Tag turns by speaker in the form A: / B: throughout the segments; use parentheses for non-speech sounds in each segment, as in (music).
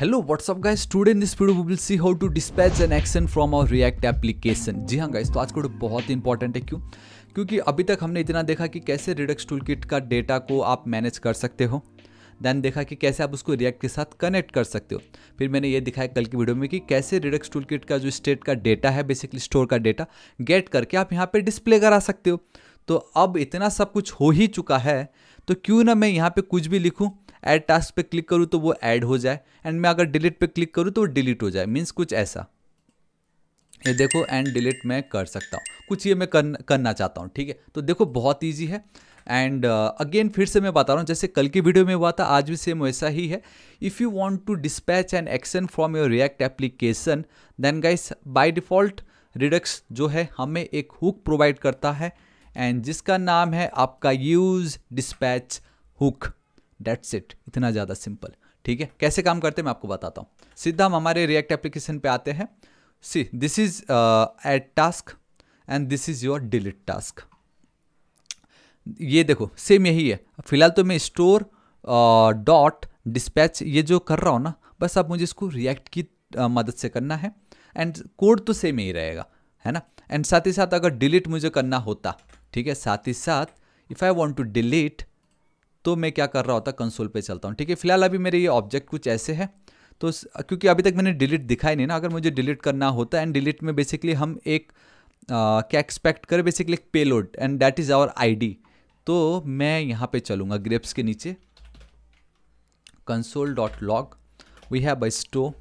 A: Hello what's up guy student is this video will see how to dispatch an action from our React application जी हाँ guys तो आज का video बहुत important है क्यों क्योंकि अभी तक हमने इतना देखा कि कैसे रिडक्स टूल किट का डेटा को आप मैनेज कर सकते हो देन देखा कि कैसे आप उसको रिएक्ट के साथ कनेक्ट कर सकते हो फिर मैंने ये दिखाया कल की वीडियो में कि कैसे रिडक्स टूल किट का जो स्टेट का डेटा है बेसिकली स्टोर का डेटा गेट करके आप यहाँ पर डिस्प्ले करा सकते हो तो अब इतना सब कुछ हो ही चुका है तो क्यों ना मैं यहाँ पर कुछ भी लिखूँ ऐड टास्क पे क्लिक करूँ तो वो ऐड हो जाए एंड मैं अगर डिलीट पे क्लिक करूँ तो वो डिलीट हो जाए मीन्स कुछ ऐसा ये देखो एंड डिलीट मैं कर सकता हूँ कुछ ये मैं करन, करना चाहता हूँ ठीक है तो देखो बहुत ईजी है एंड अगेन uh, फिर से मैं बता रहा हूँ जैसे कल की वीडियो में हुआ था आज भी सेम वैसा ही है if you want to dispatch an action from your React application then guys by default Redux जो है हमें एक हुक प्रोवाइड करता है एंड जिसका नाम है आपका use dispatch hook that's it इतना ज़्यादा सिंपल ठीक है कैसे काम करते हैं मैं आपको बताता हूँ सीधा हम हमारे रिएक्ट एप्लीकेशन पे आते हैं see this is add task and this is your delete task ये देखो सेम यही है फिलहाल तो मैं स्टोर डॉट डिस्पैच ये जो कर रहा हूँ ना बस अब मुझे इसको रिएक्ट की uh, मदद से करना है एंड कोड तो सेम ही रहेगा है ना एंड साथ ही साथ अगर डिलीट मुझे करना होता ठीक है साथ ही साथ if I want to delete तो मैं क्या कर रहा होता कंसोल पे चलता हूँ ठीक है फिलहाल अभी मेरे ये ऑब्जेक्ट कुछ ऐसे है तो क्योंकि अभी तक मैंने डिलीट दिखाई नहीं ना अगर मुझे डिलीट करना होता है एंड डिलीट में बेसिकली हम एक आ, क्या एक्सपेक्ट करें बेसिकली एक payload and that is our ID तो मैं यहाँ पे चलूँगा ग्रेप्स के नीचे console dot log we have a store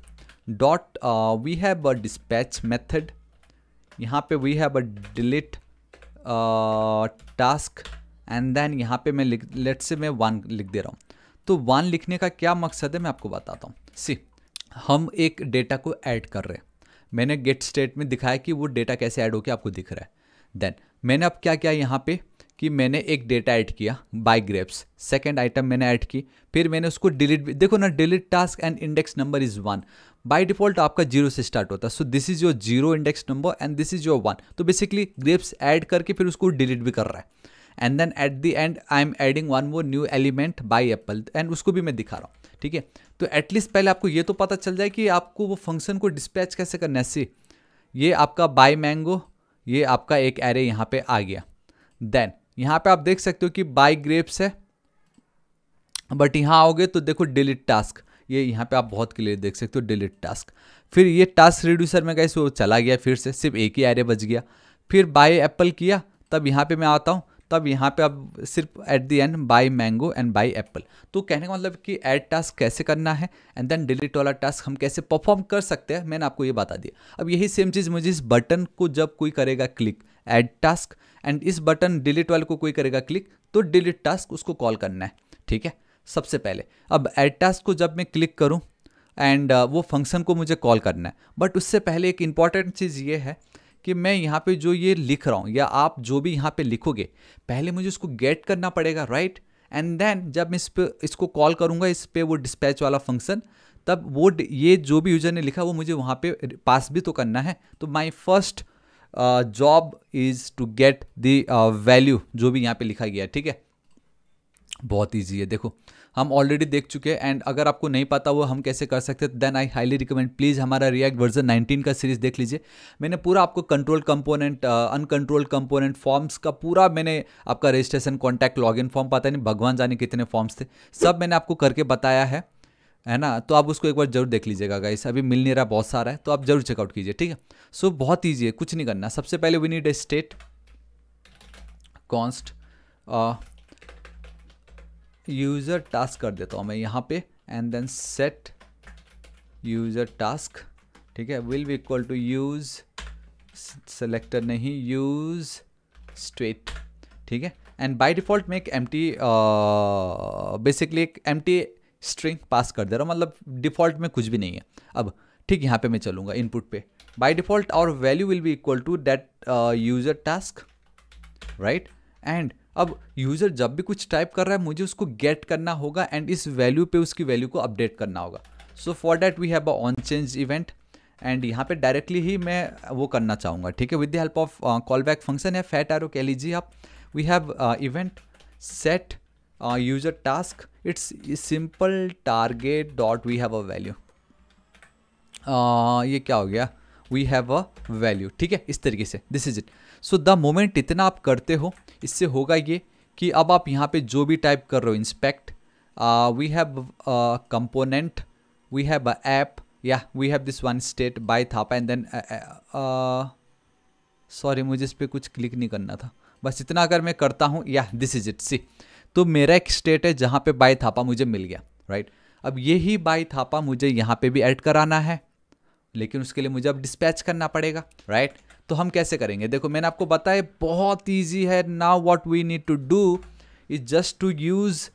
A: dot we have a dispatch method यहाँ पे we have a delete task and then यहाँ पे मैं लिख लेट से मैं वन लिख दे रहा हूँ तो वन लिखने का क्या मकसद है मैं आपको बताता हूँ सी हम एक डेटा को ऐड कर रहे हैं मैंने गेट स्टेट में दिखाया कि वो डेटा कैसे ऐड होकर आपको दिख रहा है देन मैंने अब क्या किया यहाँ पे कि मैंने एक डेटा ऐड किया बाई ग्रेप्स सेकेंड आइटम मैंने ऐड की फिर मैंने उसको डिलीट देखो ना delete task and index number is one by default आपका जीरो से स्टार्ट होता है so this is your zero index number and this is your one तो बेसिकली ग्रेप्स ऐड करके फिर उसको डिलीट भी कर रहा है and then at the end I am adding one more new element by apple and उसको भी मैं दिखा रहा हूँ ठीक है तो एटलीस्ट पहले आपको ये तो पता चल जाए कि आपको वो फंक्शन को डिस्पैच कैसे करना है सी ये आपका बाय मैंगो ये आपका एक एरे यहाँ पे आ गया देन यहाँ पे आप देख सकते हो कि बाय ग्रेप्स है बट यहाँ आओगे तो देखो डिलीट टास्क ये यहाँ पे आप बहुत क्लियर देख सकते हो डिलीट टास्क फिर ये टास्क रिड्यूसर में कैसे वो चला गया फिर से सिर्फ एक ही एरे बच गया फिर बाय एप्पल किया तब यहाँ पे मैं आता हूँ तो अब यहाँ पे अब सिर्फ at the end by mango and by apple तो कहने का मतलब कि ऐड टास्क कैसे करना है एंड देन डिलीट वाला टास्क हम कैसे परफॉर्म कर सकते हैं मैंने आपको ये बता दिया अब यही सेम चीज़ मुझे इस बटन को जब कोई करेगा क्लिक ऐड टास्क एंड इस बटन डिलीट वाले को कोई करेगा क्लिक तो डिलीट टास्क उसको कॉल करना है ठीक है सबसे पहले अब ऐड टास्क को जब मैं क्लिक करूँ एंड uh, वो फंक्शन को मुझे कॉल करना है बट उससे पहले एक इंपॉर्टेंट चीज़ ये है कि मैं यहाँ पे जो ये लिख रहा हूँ या आप जो भी यहाँ पे लिखोगे पहले मुझे उसको गेट करना पड़ेगा राइट एंड देन जब मैं इस पर इसको कॉल करूँगा इस पर वो डिस्पैच वाला फंक्शन तब वो ये जो भी यूजर ने लिखा वो मुझे वहाँ पे पास भी तो करना है तो my first job is to get the value जो भी यहाँ पे लिखा गया है ठीक है बहुत ईजी है देखो हम ऑलरेडी देख चुके हैं एंड अगर आपको नहीं पता वो हम कैसे कर सकते then I highly recommend please हमारा रिएक्ट वर्जन 19 का सीरीज़ देख लीजिए मैंने पूरा आपको control component uncontrolled component forms का पूरा मैंने आपका रजिस्ट्रेशन कॉन्टैक्ट लॉग फॉर्म पता नहीं भगवान जाने कितने फॉर्म्स थे सब मैंने आपको करके बताया है है ना तो आप उसको एक बार जरूर देख लीजिएगा गाइस अभी मिल नहीं रहा बहुत सारा है तो आप जरूर चेकआउट कीजिए ठीक है सो so, बहुत ईजी है कुछ नहीं करना सबसे पहले we need a state const user task कर देता हूँ मैं यहाँ पे and then set user task ठीक है will be equal to use selector नहीं यूज़ स्ट्रेट ठीक है एंड बाय डिफ़ॉल्ट मैं एक एम बेसिकली uh, एक एम स्ट्रिंग पास कर दे रहा हूँ मतलब डिफ़ॉल्ट में कुछ भी नहीं है अब ठीक यहाँ पे मैं चलूँगा इनपुट पे बाय डिफ़ॉल्ट और value will be equal to that user task right and अब यूज़र जब भी कुछ टाइप कर रहा है मुझे उसको गेट करना होगा एंड इस वैल्यू पे उसकी वैल्यू को अपडेट करना होगा so for that we have a on change event and यहाँ पे डायरेक्टली ही मैं वो करना चाहूँगा ठीक है with the help of callback function या फैट ओ कह लीजिए आप we have event set user task it's simple target dot we have a value ये क्या हो गया वी हैव अ वैल्यू ठीक है इस तरीके से this is it so the moment इतना आप करते हो इससे होगा ये कि अब आप यहाँ पे जो भी टाइप कर रहे हो inspect we have component we have a app या we have this one state by Thapa and then sorry मुझे इस पर कुछ क्लिक नहीं करना था बस इतना अगर मैं करता हूँ या दिस इज इट सी तो मेरा एक स्टेट है जहाँ पे बाय थापा मुझे मिल गया राइट right? अब ये ही बाय थापा मुझे यहाँ पे भी ऐड कराना है लेकिन उसके लिए मुझे अब डिस्पैच करना पड़ेगा राइट right? तो हम कैसे करेंगे देखो मैंने आपको बताया बहुत ईजी है now what we need to do is just to use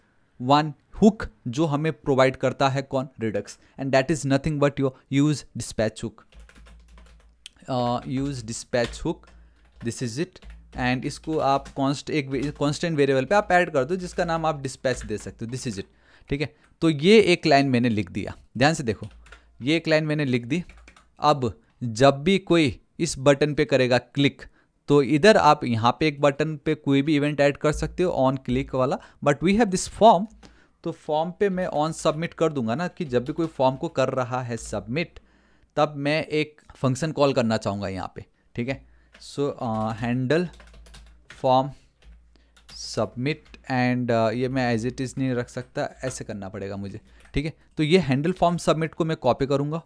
A: one hook जो हमें प्रोवाइड करता है कौन Redux and that is nothing but your use dispatch hook use dispatch hook this is it and इसको आप const एक constant variable पे आप ऐड कर दो जिसका नाम आप डिस्पैच दे सकते हो दिस इज इट ठीक है तो ये एक लाइन मैंने लिख दिया ध्यान से देखो ये एक लाइन मैंने लिख दी अब जब भी कोई इस बटन पे करेगा क्लिक तो इधर आप यहाँ पे एक बटन पे कोई भी इवेंट ऐड कर सकते हो ऑन क्लिक वाला but we have this form तो फॉर्म पे मैं ऑन सबमिट कर दूंगा ना कि जब भी कोई फॉर्म को कर रहा है सबमिट तब मैं एक फंक्शन कॉल करना चाहूँगा यहाँ पे ठीक है so handle form submit and ये मैं एज इट इज़ नहीं रख सकता ऐसे करना पड़ेगा मुझे ठीक है तो ये हैंडल फॉर्म सबमिट को मैं कॉपी करूँगा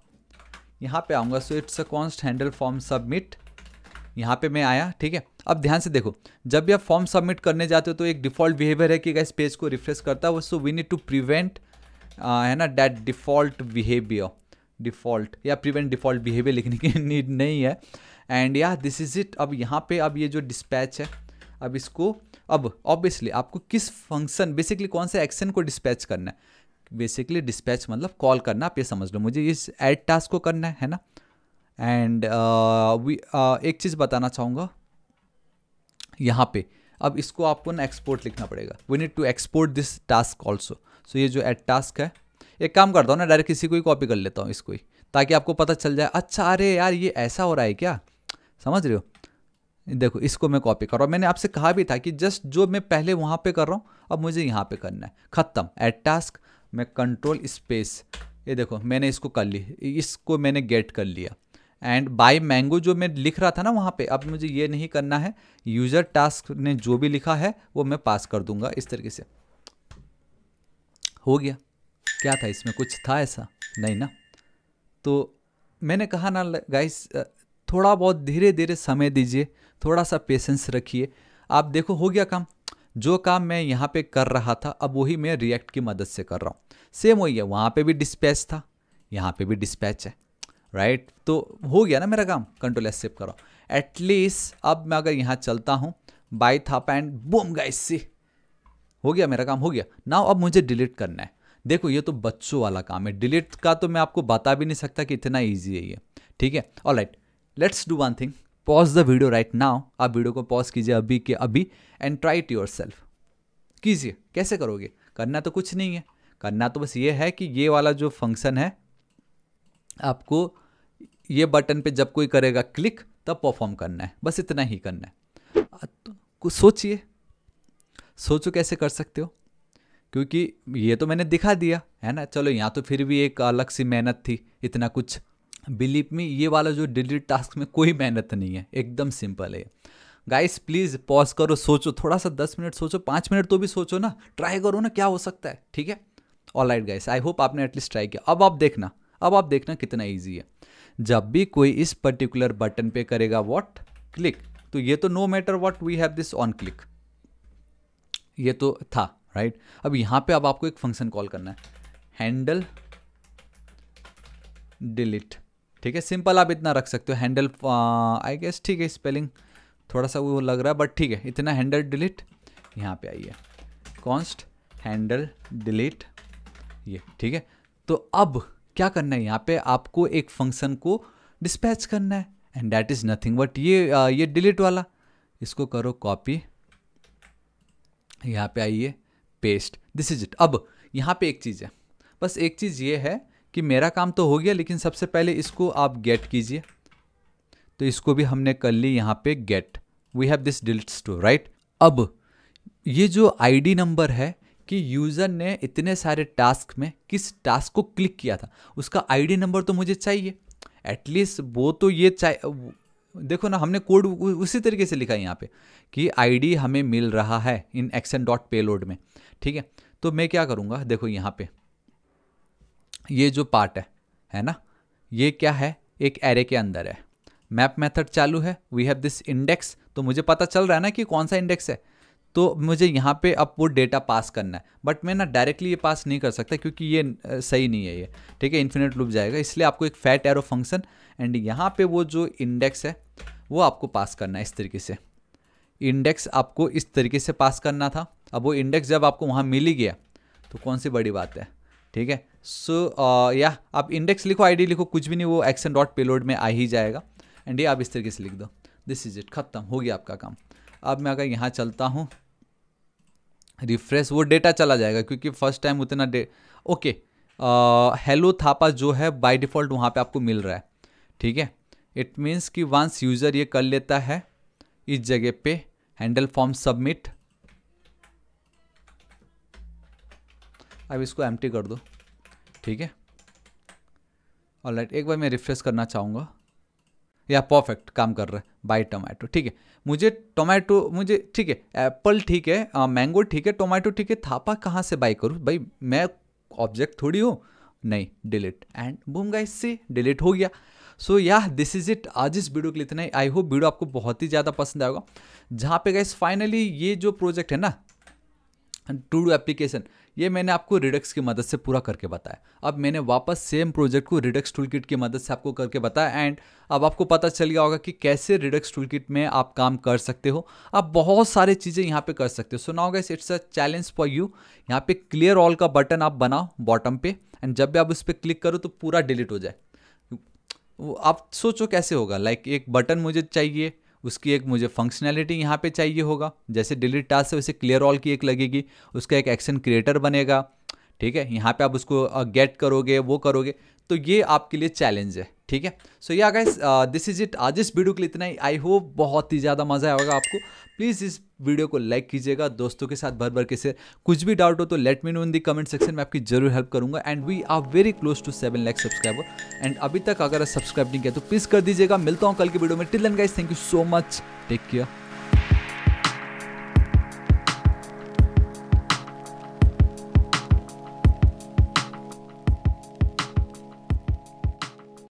A: यहाँ पे आऊँगा so it's a const handle form submit यहाँ पे मैं आया ठीक है अब ध्यान से देखो जब भी आप फॉर्म सबमिट करने जाते हो तो एक डिफ़ॉल्ट बिहेवियर है कि इस पेज को रिफ्रेश करता है so we need to prevent है ना डैट डिफ़ॉल्ट बिहेवियर डिफ़ॉल्ट या प्रिवेंट डिफ़ॉल्ट बिहेवियर लिखने की नीड (laughs) नहीं है एंड या दिस इज़ इट अब यहाँ पे अब ये जो डिस्पैच है अब इसको अब ऑब्वियसली आपको किस फंक्शन बेसिकली कौन से एक्शन को डिस्पैच करना है बेसिकली डिस्पैच मतलब कॉल करना आप ये समझ लो मुझे इस एड टास्क को करना है ना एंड uh, uh, एक चीज़ बताना चाहूँगा यहाँ पे अब इसको आपको ना एक्सपोर्ट लिखना पड़ेगा we need to export this task also so ये जो एड टास्क है एक काम करता हूँ ना डायरेक्ट किसी को ही कॉपी कर लेता हूँ इसको ही ताकि आपको पता चल जाए अच्छा अरे यार ये ऐसा हो रहा है क्या समझ रहे हो देखो इसको मैं कॉपी कर रहा हूँ मैंने आपसे कहा भी था कि जस्ट जो मैं पहले वहाँ पे कर रहा हूँ अब मुझे यहाँ पे करना है ख़त्म एट टास्क मैं कंट्रोल स्पेस ये देखो मैंने इसको कर ली इसको मैंने गेट कर लिया एंड बाय मैंगो जो मैं लिख रहा था ना वहाँ पे अब मुझे ये नहीं करना है यूज़र टास्क ने जो भी लिखा है वो मैं पास कर दूंगा इस तरीके से हो गया क्या था इसमें कुछ था ऐसा नहीं ना तो मैंने कहा ना गाइस थोड़ा बहुत धीरे धीरे समय दीजिए थोड़ा सा पेशेंस रखिए आप देखो हो गया काम जो काम मैं यहाँ पे कर रहा था अब वही मैं रिएक्ट की मदद से कर रहा हूँ सेम वही है वहाँ पे भी डिस्पैच था यहाँ पे भी डिस्पैच है राइट right? तो हो गया ना मेरा काम कंट्रोल एस सेव करो एटलीस्ट अब मैं अगर यहाँ चलता हूँ बाई था एंड बूम गाइस सी हो गया मेरा काम हो गया ना अब मुझे डिलीट करना है देखो ये तो बच्चों वाला काम है डिलीट का तो मैं आपको बता भी नहीं सकता कि इतना ईजी है ये ठीक है all right let's do one thing pause the video right now आप वीडियो को पॉज कीजिए अभी के अभी and try it yourself कीजिए कैसे करोगे करना तो कुछ नहीं है करना तो बस ये है कि ये वाला जो फंक्शन है आपको ये बटन पे जब कोई करेगा क्लिक तब परफॉर्म करना है बस इतना ही करना है तो कुछ सोचिए सोचो कैसे कर सकते हो क्योंकि ये तो मैंने दिखा दिया है ना चलो यहाँ तो फिर भी एक अलग सी मेहनत थी इतना कुछ बिलीव में ये वाला जो डिलीट टास्क में कोई मेहनत नहीं है एकदम सिंपल है गाइस प्लीज़ पॉज करो सोचो थोड़ा सा दस मिनट सोचो पाँच मिनट तो भी सोचो ना ट्राई करो ना क्या हो सकता है ठीक है all right guys I hope आपने एटलीस्ट ट्राई किया अब आप देखना अब आप देखना कितना ईजी है जब भी कोई इस पर्टिकुलर बटन पे करेगा वॉट क्लिक तो ये तो no matter what we have this on click ये तो था राइट right? अब यहाँ पे अब आपको एक फंक्शन कॉल करना है हैंडल डिलीट ठीक है सिंपल आप इतना रख सकते हो हैंडल आई गेस ठीक है स्पेलिंग थोड़ा सा वो लग रहा है बट ठीक है इतना हैंडल डिलीट यहाँ पे आइए कॉन्स्ट हैंडल डिलीट ये ठीक है तो अब क्या करना है यहाँ पे आपको एक फंक्शन को डिस्पैच करना है and that is nothing but ये आ, uh, ये डिलीट वाला इसको करो कॉपी यहाँ पे आइए पेस्ट दिस इज इट अब यहाँ पे एक चीज़ है बस एक चीज़ ये है कि मेरा काम तो हो गया लेकिन सबसे पहले इसको आप गेट कीजिए तो इसको भी हमने कर ली यहाँ पे get we have this delete store right अब ये जो आईडी नंबर है कि यूज़र ने इतने सारे टास्क में किस टास्क को क्लिक किया था उसका आईडी नंबर तो मुझे चाहिए एटलीस्ट वो तो ये चाहिए देखो ना हमने कोड उसी तरीके से लिखा है यहाँ पे कि आईडी हमें मिल रहा है इन एक्शन डॉट पेलोड में ठीक है तो मैं क्या करूँगा देखो यहाँ पे ये जो पार्ट है है ना ये क्या है एक एरे के अंदर है मैप मेथड चालू है वी हैव दिस इंडेक्स तो मुझे पता चल रहा है ना कि कौन सा इंडेक्स है तो मुझे यहाँ पे अब वो डेटा पास करना है बट मैं ना डायरेक्टली ये पास नहीं कर सकता क्योंकि ये सही नहीं है ये ठीक है इन्फिनिट लूप जाएगा इसलिए आपको एक फैट एरो फंक्शन एंड यहाँ पे वो जो इंडेक्स है वो आपको पास करना है इस तरीके से इंडेक्स आपको इस तरीके से पास करना था अब वो इंडेक्स जब आपको वहाँ मिल ही गया तो कौन सी बड़ी बात है ठीक है सो या uh, आप इंडेक्स लिखो आईडी लिखो कुछ भी नहीं वो एक्शन डॉट पेलोड में आ ही जाएगा एंड ये आप इस तरीके से लिख दो दिस इज इट खत्म हो गया आपका काम अब मैं अगर यहाँ चलता हूँ रिफ्रेश वो डेटा चला जाएगा क्योंकि फर्स्ट टाइम उतना डे ओके हेलो थापा जो है बाय डिफ़ॉल्ट वहाँ पे आपको मिल रहा है ठीक है इट मीन्स कि वंस यूज़र ये कर लेता है इस जगह पे हैंडल फॉर्म सबमिट अब इसको एम कर दो ठीक है और लाइट एक बार मैं रिफ्रेश करना चाहूँगा या परफेक्ट काम कर रहा है बाई टमाटो ठीक है मुझे टोमेटो मुझे ठीक है एप्पल ठीक है मैंगो ठीक है टोमेटो ठीक है थापा कहाँ से बाई करूँ भाई मैं ऑब्जेक्ट थोड़ी हूँ नहीं डिलीट एंड बूम गाइस से डिलीट हो गया सो या दिस इज इट आज इस वीडियो के लिए इतना ही आई होप वीडियो आपको बहुत ही ज़्यादा पसंद आएगा जहाँ पे गाइस फाइनली ये जो प्रोजेक्ट है ना टू डू एप्लीकेशन ये मैंने आपको रिडक्स की मदद से पूरा करके बताया अब मैंने वापस सेम प्रोजेक्ट को रिडक्स टूल किट की मदद से आपको करके बताया एंड अब आपको पता चल गया होगा कि कैसे रिडक्स टूल किट में आप काम कर सकते हो आप बहुत सारे चीज़ें यहाँ पे कर सकते हो so now guys it's a challenge for you यहाँ पे क्लियर ऑल का बटन आप बनाओ बॉटम पे एंड जब भी आप उस पर क्लिक करो तो पूरा डिलीट हो जाए आप सोचो कैसे होगा लाइक like, एक बटन मुझे चाहिए उसकी एक मुझे फंक्शनैलिटी यहाँ पे चाहिए होगा जैसे डिलीट टास्क है वैसे क्लियर ऑल की एक लगेगी उसका एक एक्शन क्रिएटर बनेगा ठीक है यहाँ पे आप उसको गेट करोगे वो करोगे तो ये आपके लिए चैलेंज है ठीक है सो या गाइस दिस इज इट आज इस वीडियो के लिए इतना ही आई होप बहुत ही ज़्यादा मज़ा आएगा आपको प्लीज़ इस वीडियो को लाइक कीजिएगा दोस्तों के साथ भर भर के शेयर कुछ भी डाउट हो तो let me know in the comment section में आपकी जरूर हेल्प करूंगा and we are very close to seven lakh subscriber एंड अभी तक अगर सब्सक्राइब नहीं किया तो प्लीज़ कर दीजिएगा मिलता हूँ कल के वीडियो में till then guys thank you so much take care